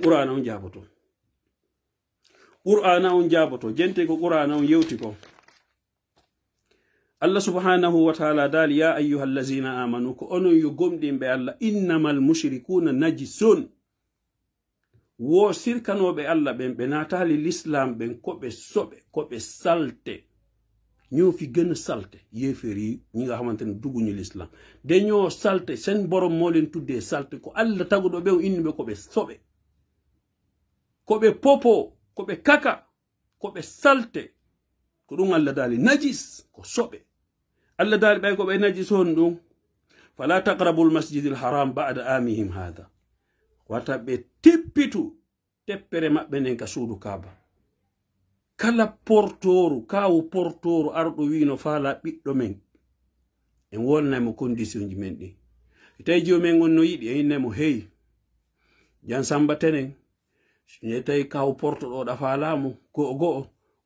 qur'ana on jaboto qur'ana on jaboto jente ko qur'ana on yewti ko allah subhanahu wa taala daali ya ayuha allazina amanu ko onon yo gomɗinɓe allah innama almushrikuna najison wo sirkanoɓe allah ɓen ɓe natali l'islam ɓen koɓe soɓe koɓe salte ñoofi gena salte yeferi ñiga hamantene duguñil islam de ño salte sen borom molen tudde salte ko allah taguɗo ɓe o inniɓe koɓe soɓe koɓe popo koɓe kaka koɓe salte ko ɗum allah dali najis ko soɓe allah dali ɓay koɓe najis on ɗum fala taqrabu lmasjidi lharam bada amihim hada wata ɓe tippitu teppere maɓɓe nden ka suudu kaba kala portoru kawu portoru arɗo wino fala ɓiɗɗo men en wolnaymo condition ji men ɗi tawi jomumen on no yiɗi en innaymo hey jan tenen so tawi kaw porto ɗo ɗafa laamu go'o go'o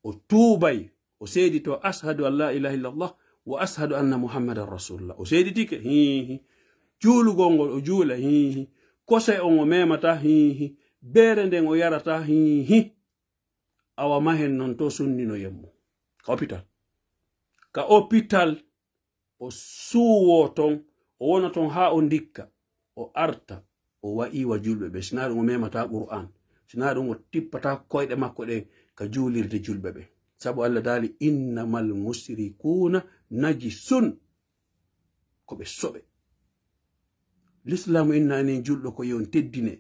o tuubay o seedi to ashadu an la ilaha illallah wa ashadu anna muhammadan rasulullah o seeditike hihi juulugol ngol o juula hihi kose on o memata hihi beere nden o yarata hihi awa mahen non to sunnino yemmo ka hôpital ka hôpital o suuwo ton o wona ton haa o ndikka o arta o wa'iwa julɓe ɓe sina ɗum o memata qur'an sina ɗum o tippata koyɗe makko ɗe ka julirde julɓe ɓe sabu allah daali innamal musrikuna naji sun ko ɓe soɓe l'islamu innani julɗo ko yon teddine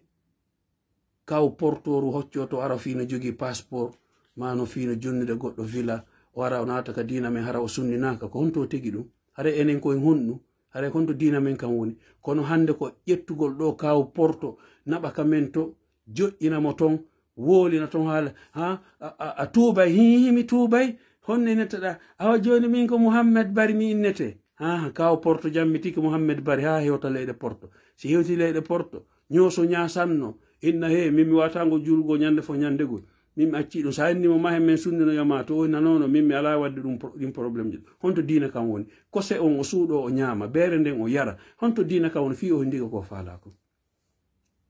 kaw portoru to ara fino jogi passeport mano fino jonnide goɗɗo villa o ara o nata ka dina men hara o sunninaka ko honto tegi ɗum hara enen koye honɗum hara honto dina men kam woni kono hande ko ƴettugol ɗo kaw porto naɓa ka men to joƴƴinamo ton woolina ton haala ha a tuubay himi tuubay honne nettaɗa awa joni min ko mouhammed bari mi innete ha kaw porto jammitiki mouhammed bari ha hewta leyɗe porto si hewti leyɗe porto ñooso ñasanno inna he min mi watango julgo ñande fo ñandegol min mi acci ɗum sa innimo mahe men sunninoyama to o nanono min mi ala wadde ɗum ɗin probléme ji honto dina kam woni kose on o suuɗo o ñaama beere nden o yara honto dina kam woni fi o ndiga ko faala ko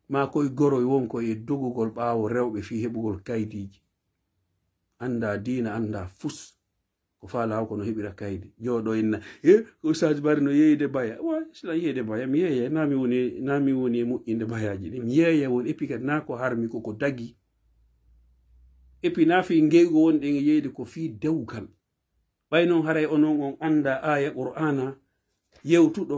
ma koye goroy wonko e dogugol ɓaawo rewɓe fii heɓugol kaydiiji anda dina annda fus ko faa laaw ko no heɓira kaydi jooɗo enna e eh, ustaji bari no yeeyde baya wa sila yeeyde baya mi yeeya nami woni nami woni e moƴƴinde bayaji ɗi mi yeeya won epi kadi naa ko harmi koko dagi epi naa fi ngeygo wonɗen e yeeyde ko fii dewgal ɓay noon haray onon on annda aya qur'ana yewtuɗo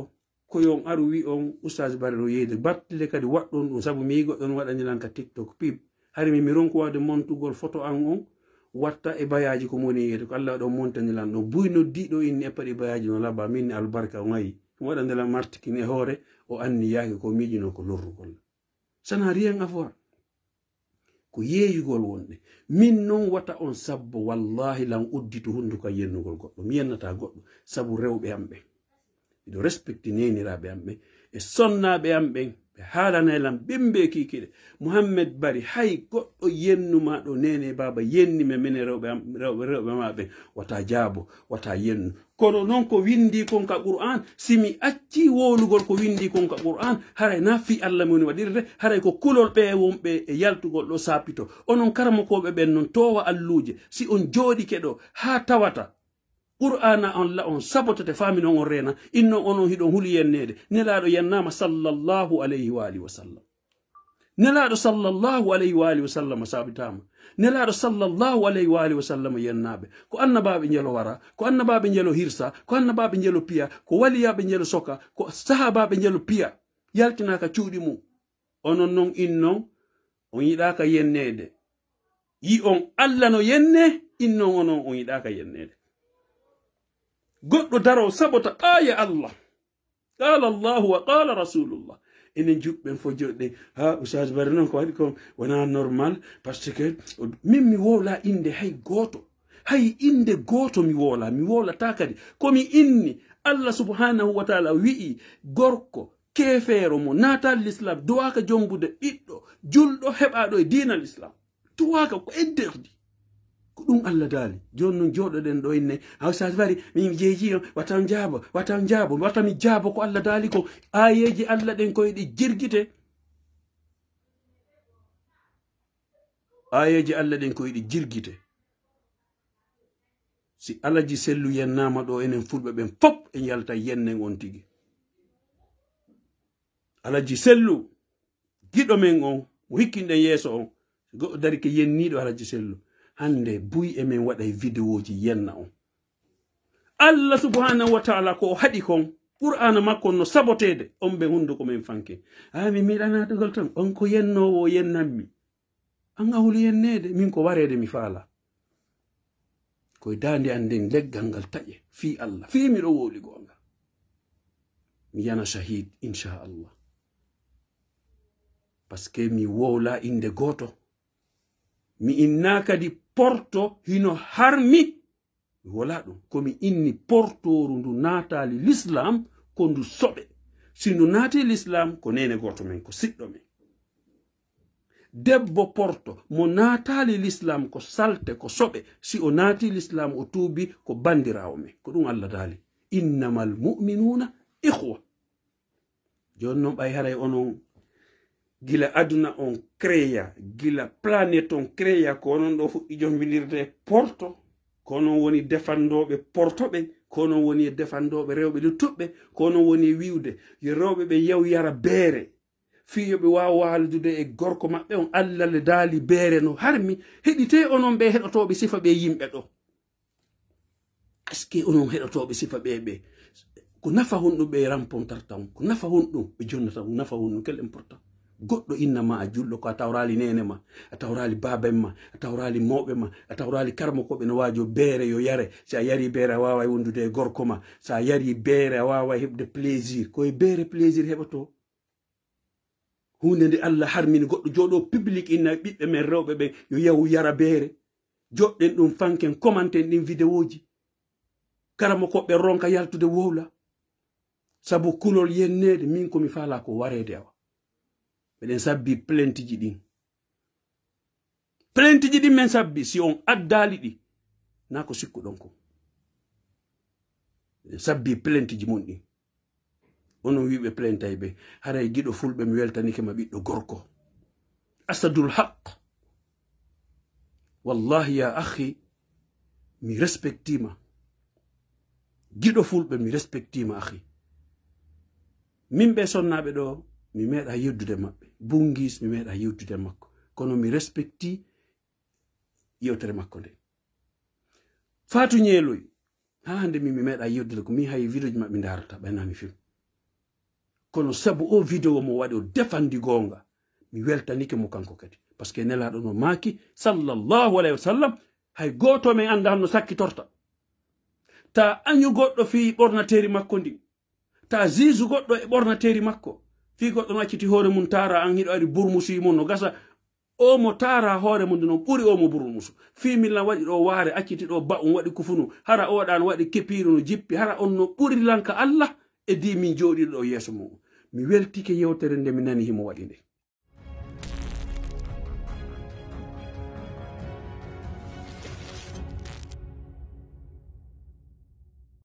koyon aru wi on ustaji barro yeyde battile kadi waɗɗon ɗum sabu mi goɗɗon waɗaniran ka tiktok pip hari mi mi ronkuwade montugol photo an on watta e bayaji ko moni yeyde ko allah ɗon montanilan ɗon buy noddiɗo inni e paɗi bayaji no labba minni albarka o gayi martikin e hoore o anni yaake ko miijino ko lorrugol sana rien avoir ko yeeyugol wonɗe min non wata on sabbo wallahi lan uddito hunduka yennugol goɗɗo mi yennata goɗɗo sabu rewɓe am miɗo respecte neniraɓe am ɓen e sonnaɓe am ɓen ɓe haalanaylam e ɓimɓe kikiɗe mouhammed bari hay goɗɗo yennuma ɗo nene e baba yennime mine rewɓe maɓen wata jaabo wata yennu kono noon ko windi kon ka qur'an simi acci wolugol ko windi kon ka qur'an haray na fi allah mi woni waɗirte haray ko kulol ɓe wonɓe e yaltugol ɗo sapito onon karamokoɓe ɓen noon towa alluje si on jooɗike ɗo ha tawata qur'ana on la on sabotete faami noon on rena inno onon hido huli yennede nelaɗo yennama sallallahu alayhi wa alihi wa sallam nelaɗo sallallahu alayhi wa alihi wa sallam sabitama nelaɗo sallallahu alayhi wa alihi wa sallam yennaɓe ko annabaɓe jelo wara ko annabaɓe jelo hirsa ko annabaɓe jelo pia ko waliyaɓe jelo soka ko sahabaɓe jelo yaltina ka cuuɗi mu onon non inno on yida ka yennede yi on alla no yenne inno onon on yida ka yennede goɗɗo daro sabota aya allah qala allahu wa qala rasulullah enen juɓɓen fo joɗɗen ha usage bari noon ko waɗi ko wona normal parce que min mi wola inde hay goto hay inde goto mi wola mi wolata kadi komi inni allah subhanahu wa taala wi'i gorko kefeero mo naata l'islam dowaka jombude ɓiɗɗo julɗo heɓaɗo e dina l'islam dowaka ko interdit e ɗum allah daali joni non joɗoɗen ɗo inne hawsaati fari mi jeeji on watan jaabo watan jaabo wata mi jaabo ko allah daali ko ayeji allah ɗen koyeɗi jirguite ayeji allah ɗen ko yiɗi jirguite si alaji sellu yennama ɗo enen fulɓe ɓen fop en yalta yennen on tigi alaji sellu giɗo men on o hikkinɗen yeeso on goɗɗo dari ke yenniɗo alaji sellu hande buy emin waɗa videoji yenna on allah subhanahu wa taala ko haɗi qur'ana makko no sabotede on ɓe hunduko men fanke a mi miɗanatogol tan on ko yennowo yennanmi an awlu yennede min ko warede mi faala koye dande an leggal ngal taƴe fi allah fi miɗo woli gonga mi yana shahid inchallah par ce mi wola inde goto mi inna kadi porto hino harmi mi wala ɗum komi inni portoru ndu naatali l'islam ko ndu soɓe si ndu naati l'islam ko nene goto men ko siɗɗo men debbo porto mo naatali l'islam ko salte ko soɓe si o naati l'islam o tuubi ko bandirawo men ko ɗum allah daali innamal mu'minuna ihwa joni noon ɓay haray onon gila aduna on crea gila planet on crea ko onon ɗo fuɗɗi jombidirde porto ko onon woni defandoɓe portoɓe ko onon woni e defandoɓe rewɓe luttuɓɓe ko onon woni e wiwde yo rewɓe ɓe yew yara beere fii yoɓe wawa waldude e gorko maɓɓe on allah le daali beere no harmi hedite onon ɓe heɗotoɓe sifa ɓe yimɓe ɗo est ce que onon heɗotoɓe sifa be ɓe ko nafa honɗum ɓe rampontarta on ko nafa honɗum ɓe jonnata ko nafa honɗum quel important goɗɗo inna ma a julɗo ko a tawrali nene ma a tawrali baben ma a tawrali mawɓe ma a tawrali karma koɓe no wajo beere yo yare sa yari beere a wawa wondude e gorko ma sa yari beere a wawa heɓde plaisir koye beere plaisir heɓato hunde nde allah harmini goɗɗo joɗo public inna e ɓiɓɓe men rewɓe ɓen yo yahu yara beere joɗɗen ɗum fanken commenten ɗin vidéoji karama koɓe ronka yaltude wowla sabu kulol yennede min komi fala ko warede awa miɗen sabbi plenty jidi. Plenty jidi men sabbi si on addali di. Nako siku donko. ko miɗen sabbi plentiji mum ɗin onon wiɓe plentay ɓe haray giɗo fulɓe mi weltanike ma gorko asadul haq wallahi ya akhi. mi respectima Gido fulbe mi respectima ahi Mimbe son nabe do. mi meeɗa yeddude maɓɓe bungis mi meeɗa yeddude makko kono mi respecti yewtere makko nde fatu ñeeloy ha hande mi mi meeɗa yeddude ko mi hay vidéo ji maɓɓe darata ɓaynami fim kono sabu o vidéo mo waɗi o defandi gonga mi weltanike mo kanko kadi par ce que nelaɗo no maaki sallllahu alayhi wa sallam hay goto men anda hanno sakki torta ta añu goɗɗo fi ɓornateri makko ndi ta jisu goɗɗo e ɓornateri makko fi goɗɗo no acciti hoore mum tara an hiɗo ari burmusi mum no gasa o mo taara hoore mum noon ɓuri o mo burmusu fi millan waɗi ɗo waare acciti ɗo ba'um waɗi kufunu hara oɗan waɗi kepiru no jippi hara on no lanka allah e di min joɗiɗo ɗo yeeso muɗum mi weltike yewtere nde mi nani himo waɗi nden